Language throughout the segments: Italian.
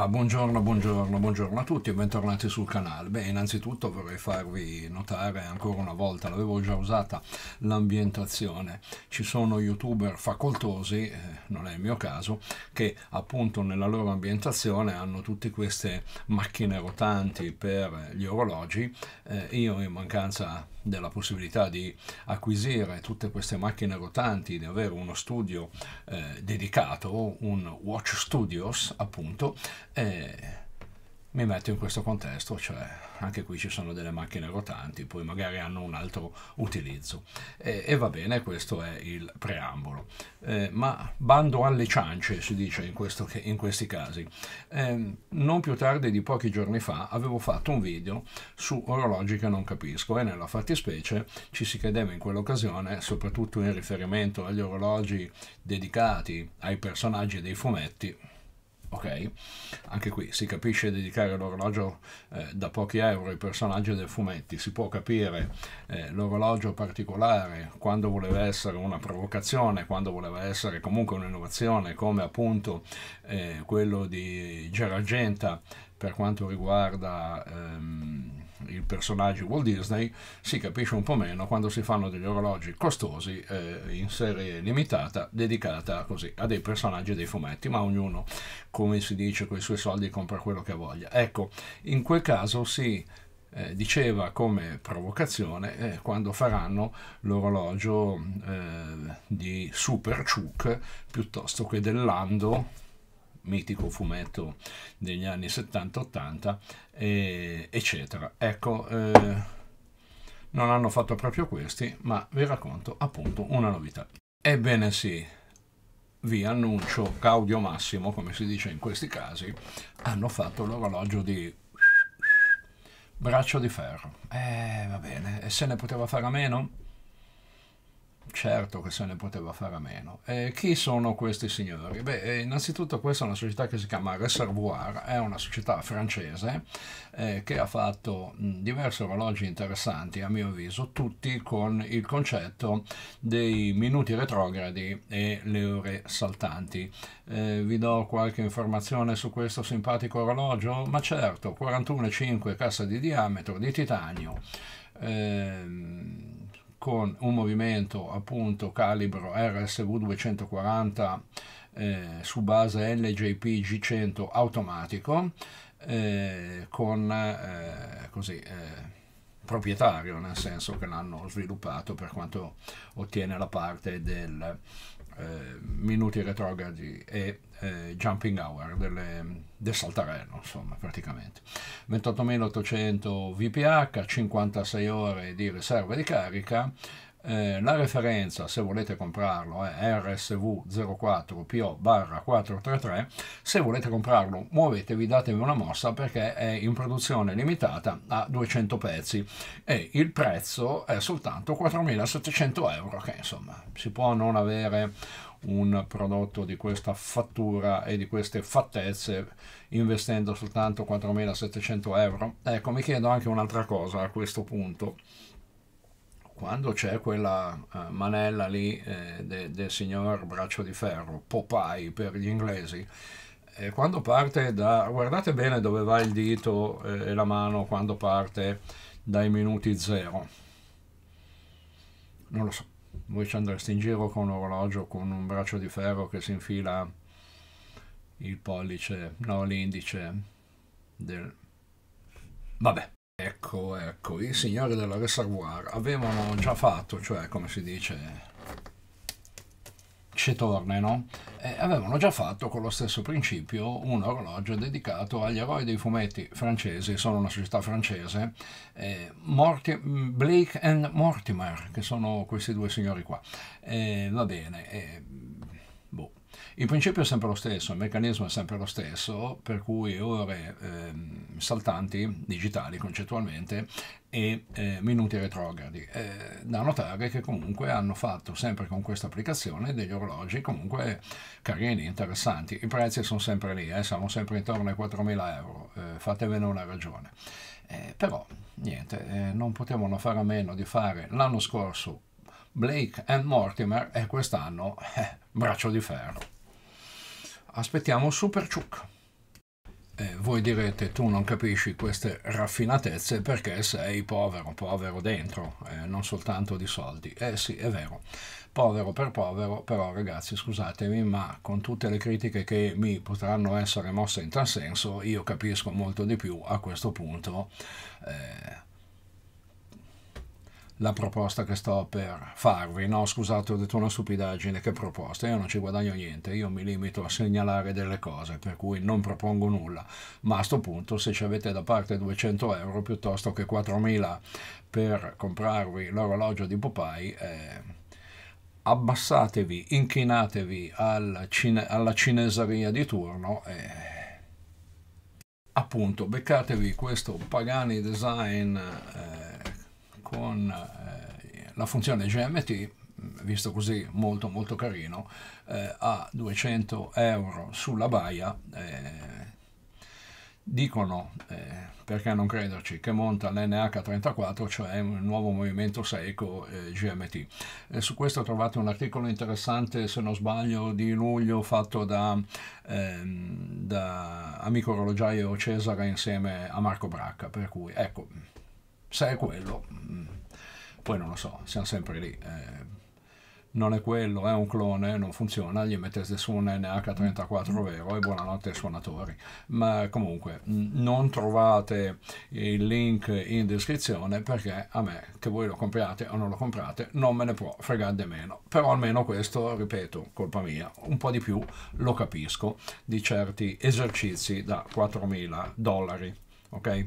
Ah, buongiorno, buongiorno, buongiorno a tutti e bentornati sul canale. Beh, innanzitutto vorrei farvi notare ancora una volta, l'avevo già usata, l'ambientazione. Ci sono youtuber facoltosi, eh, non è il mio caso, che appunto nella loro ambientazione hanno tutte queste macchine rotanti per gli orologi. Eh, io in mancanza della possibilità di acquisire tutte queste macchine rotanti, di avere uno studio eh, dedicato, un Watch Studios appunto, eh, mi metto in questo contesto, cioè anche qui ci sono delle macchine rotanti, poi magari hanno un altro utilizzo. E, e va bene, questo è il preambolo. Eh, ma bando alle ciance, si dice in, questo, in questi casi. Eh, non più tardi di pochi giorni fa avevo fatto un video su orologi che non capisco e nella fattispecie ci si chiedeva in quell'occasione, soprattutto in riferimento agli orologi dedicati ai personaggi dei fumetti, Ok, anche qui si capisce dedicare l'orologio eh, da pochi euro ai personaggi dei fumetti, si può capire eh, l'orologio particolare quando voleva essere una provocazione, quando voleva essere comunque un'innovazione, come appunto eh, quello di Geragenta per quanto riguarda... Ehm, il personaggio Walt Disney, si capisce un po' meno quando si fanno degli orologi costosi eh, in serie limitata dedicata così a dei personaggi dei fumetti, ma ognuno, come si dice, con i suoi soldi compra quello che voglia. Ecco, in quel caso si eh, diceva come provocazione eh, quando faranno l'orologio eh, di Super Chook piuttosto che dell'Ando mitico fumetto degli anni 70-80, eh, eccetera. Ecco, eh, non hanno fatto proprio questi, ma vi racconto appunto una novità. Ebbene sì, vi annuncio, Claudio Massimo, come si dice in questi casi, hanno fatto l'orologio di braccio di ferro. Eh, va bene, e se ne poteva fare a meno? certo che se ne poteva fare a meno. E chi sono questi signori? Beh, eh, innanzitutto questa è una società che si chiama Reservoir, è una società francese eh, che ha fatto diversi orologi interessanti, a mio avviso, tutti con il concetto dei minuti retrogradi e le ore saltanti. Eh, vi do qualche informazione su questo simpatico orologio? Ma certo, 41,5 cassa di diametro di titanio. Eh, con un movimento appunto calibro RSV 240 eh, su base LJP G100 automatico eh, con eh, così, eh, proprietario nel senso che l'hanno sviluppato per quanto ottiene la parte del eh, minuti retrogradi e eh, jumping hour, delle, del saltarello, insomma, praticamente. 28.800 VPH, 56 ore di riserva di carica, eh, la referenza, se volete comprarlo, è eh, RSV04PO-433. Se volete comprarlo, muovetevi, datevi una mossa perché è in produzione limitata a 200 pezzi e il prezzo è soltanto 4.700 euro, che insomma si può non avere un prodotto di questa fattura e di queste fattezze investendo soltanto 4.700 euro. Ecco, mi chiedo anche un'altra cosa a questo punto quando c'è quella eh, manella lì eh, de, del signor Braccio di Ferro, Popeye per gli inglesi, eh, quando parte da... guardate bene dove va il dito eh, e la mano quando parte dai minuti zero. Non lo so, voi ci andreste in giro con un orologio, con un braccio di ferro che si infila il pollice, no l'indice del... Vabbè, Ecco, ecco, i signori della Reservoir avevano già fatto, cioè come si dice, ci torne, no? E avevano già fatto con lo stesso principio un orologio dedicato agli eroi dei fumetti francesi, sono una società francese, eh, Morti Blake and Mortimer, che sono questi due signori qua. Eh, va bene, eh, boh. Il principio è sempre lo stesso, il meccanismo è sempre lo stesso, per cui ore eh, saltanti digitali concettualmente e eh, minuti retrogradi. Eh, da notare che comunque hanno fatto sempre con questa applicazione degli orologi comunque carini, interessanti. I prezzi sono sempre lì, eh, siamo sempre intorno ai 4.000 euro, eh, fatevene una ragione. Eh, però niente, eh, non potevano fare a meno di fare l'anno scorso Blake and Mortimer e quest'anno Braccio di Ferro aspettiamo Super Ciuc. E voi direte tu non capisci queste raffinatezze perché sei povero, povero dentro, eh, non soltanto di soldi. Eh sì, è vero, povero per povero, però ragazzi scusatemi, ma con tutte le critiche che mi potranno essere mosse in tal senso, io capisco molto di più a questo punto. Eh, la proposta che sto per farvi. No, scusate, ho detto una stupidaggine, che proposta? Io non ci guadagno niente, io mi limito a segnalare delle cose, per cui non propongo nulla. Ma a questo punto, se ci avete da parte 200 euro piuttosto che 4.000 per comprarvi l'orologio di Popeye, eh, abbassatevi, inchinatevi al cine alla cineseria di turno eh, appunto beccatevi questo Pagani Design eh, con eh, la funzione GMT visto così molto molto carino eh, a 200 euro sulla baia eh, dicono eh, perché non crederci che monta l'NH34 cioè il nuovo movimento seco eh, GMT e su questo trovate un articolo interessante se non sbaglio di luglio fatto da, ehm, da amico orologiaio Cesare insieme a Marco Bracca per cui ecco se è quello, mm, poi non lo so, siamo sempre lì. Eh, non è quello, è un clone, non funziona, gli mettete su un NH34 mm. vero e buonanotte ai suonatori. Ma comunque mm, non trovate il link in descrizione perché a me, che voi lo compriate o non lo comprate, non me ne può fregare di meno. Però almeno questo, ripeto, colpa mia, un po' di più lo capisco di certi esercizi da 4.000 dollari. Ok?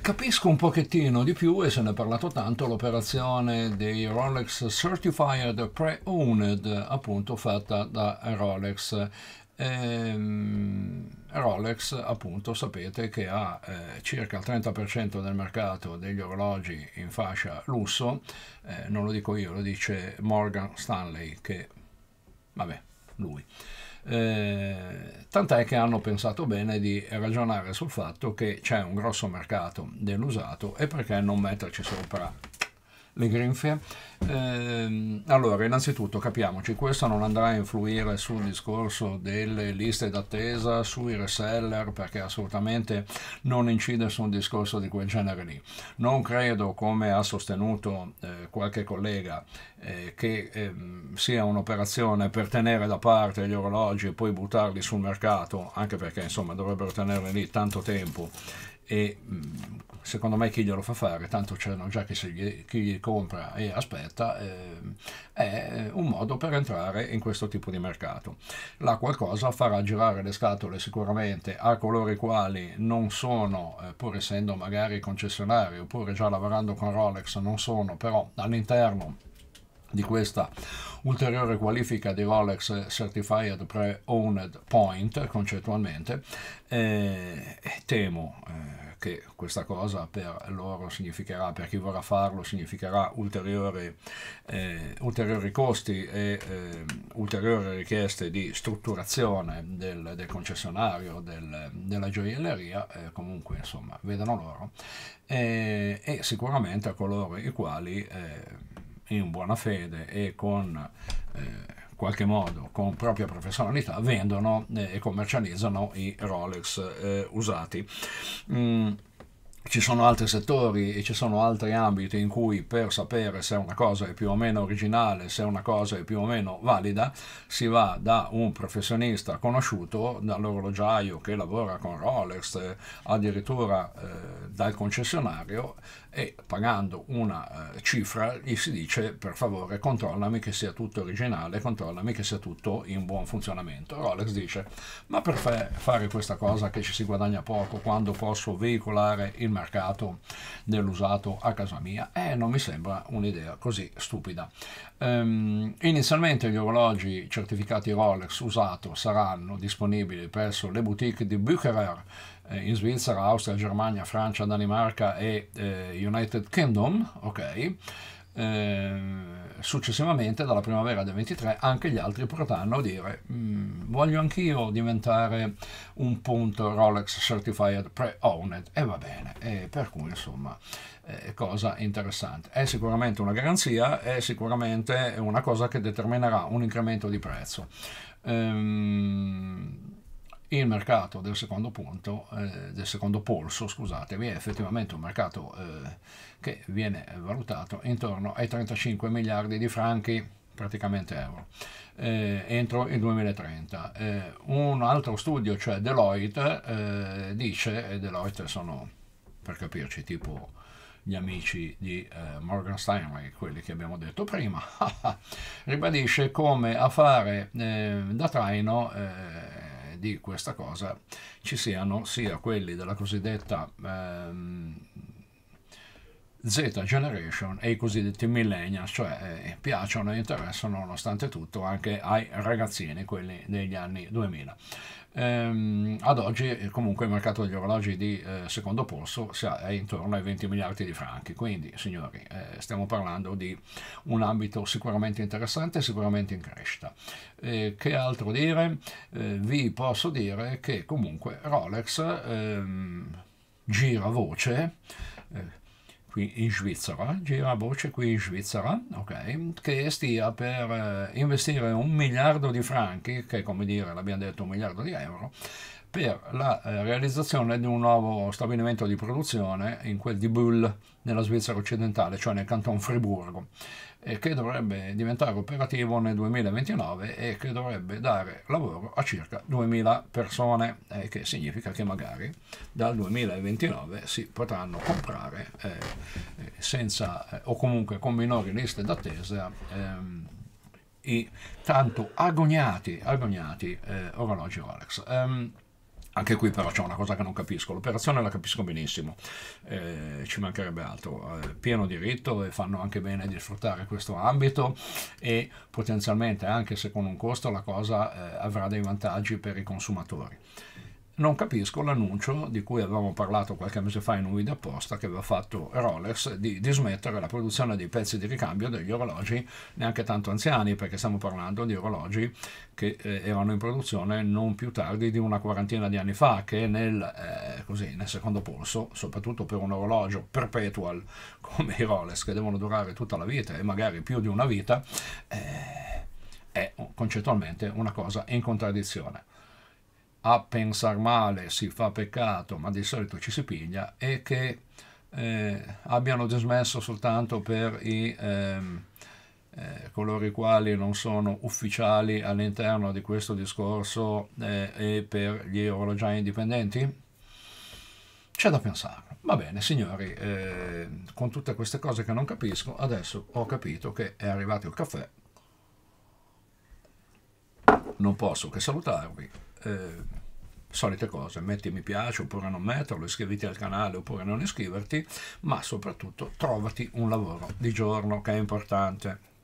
Capisco un pochettino di più, e se ne è parlato tanto, l'operazione dei Rolex Certified Pre-Owned, appunto fatta da Rolex. Ehm, Rolex, appunto, sapete che ha eh, circa il 30% del mercato degli orologi in fascia lusso, eh, non lo dico io, lo dice Morgan Stanley, che vabbè, lui. Eh, tant'è che hanno pensato bene di ragionare sul fatto che c'è un grosso mercato dell'usato e perché non metterci sopra le grinfie. Eh, allora, innanzitutto capiamoci, questo non andrà a influire sul discorso delle liste d'attesa, sui reseller, perché assolutamente non incide su un discorso di quel genere lì. Non credo, come ha sostenuto eh, qualche collega, eh, che ehm, sia un'operazione per tenere da parte gli orologi e poi buttarli sul mercato, anche perché insomma dovrebbero tenerli lì tanto tempo e mm, secondo me chi glielo fa fare, tanto c'erano già chi, gli, chi gli compra e aspetta, ehm, eh, è un modo per entrare in questo tipo di mercato. La qualcosa farà girare le scatole sicuramente a coloro i quali non sono, eh, pur essendo magari concessionari oppure già lavorando con Rolex, non sono però all'interno di questa ulteriore qualifica di Rolex Certified Pre-Owned Point concettualmente, eh, temo eh, che questa cosa per loro significherà, per chi vorrà farlo, significherà ulteriori, eh, ulteriori costi e eh, ulteriori richieste di strutturazione del, del concessionario, del, della gioielleria, eh, comunque insomma vedano loro, eh, e sicuramente a coloro i quali in buona fede e con eh, qualche modo con propria professionalità vendono eh, e commercializzano i Rolex eh, usati. Mm ci sono altri settori e ci sono altri ambiti in cui per sapere se una cosa è più o meno originale, se una cosa è più o meno valida, si va da un professionista conosciuto, dall'orologiaio che lavora con Rolex, eh, addirittura eh, dal concessionario e pagando una eh, cifra gli si dice per favore controllami che sia tutto originale, controllami che sia tutto in buon funzionamento. Rolex dice ma per fare questa cosa che ci si guadagna poco quando posso veicolare il mercato dell'usato a casa mia e eh, non mi sembra un'idea così stupida. Um, inizialmente gli orologi certificati Rolex usato saranno disponibili presso le boutique di Bucherer eh, in Svizzera, Austria, Germania, Francia, Danimarca e eh, United Kingdom, ok? eh, successivamente dalla primavera del 23 anche gli altri potranno dire mm, voglio anch'io diventare un punto Rolex Certified Pre-Owned e va bene e per cui insomma cosa interessante è sicuramente una garanzia è sicuramente una cosa che determinerà un incremento di prezzo ehm, il mercato del secondo, punto, eh, del secondo polso scusatevi, è effettivamente un mercato eh, che viene valutato intorno ai 35 miliardi di franchi praticamente euro, eh, entro il 2030. Eh, un altro studio, cioè Deloitte, eh, dice, e Deloitte sono per capirci tipo gli amici di eh, Morgan Steinway, quelli che abbiamo detto prima, ribadisce come a fare eh, da traino eh, di questa cosa ci siano sia quelli della cosiddetta ehm, Z Generation e i cosiddetti millennials, cioè eh, piacciono e interessano nonostante tutto anche ai ragazzini, quelli degli anni 2000. Ehm, ad oggi eh, comunque il mercato degli orologi di eh, secondo polso è intorno ai 20 miliardi di franchi, quindi signori eh, stiamo parlando di un ambito sicuramente interessante, sicuramente in crescita. Eh, che altro dire? Eh, vi posso dire che comunque Rolex ehm, gira voce eh, qui in Svizzera, gira a voce qui in Svizzera, okay, che stia per eh, investire un miliardo di franchi, che come dire l'abbiamo detto un miliardo di euro, per la eh, realizzazione di un nuovo stabilimento di produzione in quel di Bull nella Svizzera occidentale, cioè nel canton Friburgo, che dovrebbe diventare operativo nel 2029 e che dovrebbe dare lavoro a circa 2.000 persone, eh, che significa che magari dal 2029 si potranno comprare eh, eh, senza eh, o comunque con minori liste d'attesa ehm, i tanto agognati, agognati eh, orologi Rolex. Um, anche qui però c'è una cosa che non capisco, l'operazione la capisco benissimo, eh, ci mancherebbe altro, eh, pieno diritto e fanno anche bene di sfruttare questo ambito e potenzialmente anche se con un costo la cosa eh, avrà dei vantaggi per i consumatori non capisco l'annuncio di cui avevamo parlato qualche mese fa in un video apposta che aveva fatto Rolex di dismettere la produzione dei pezzi di ricambio degli orologi neanche tanto anziani perché stiamo parlando di orologi che eh, erano in produzione non più tardi di una quarantina di anni fa che nel, eh, così, nel secondo polso soprattutto per un orologio perpetual come i Rolex che devono durare tutta la vita e magari più di una vita eh, è concettualmente una cosa in contraddizione a pensare male si fa peccato, ma di solito ci si piglia, e che eh, abbiano dismesso soltanto per i, ehm, eh, coloro i quali non sono ufficiali all'interno di questo discorso eh, e per gli orologiai indipendenti? C'è da pensare. Va bene, signori, eh, con tutte queste cose che non capisco, adesso ho capito che è arrivato il caffè. Non posso che salutarvi. Eh, solite cose, metti mi piace oppure non metterlo, iscriviti al canale oppure non iscriverti, ma soprattutto trovati un lavoro di giorno che è importante.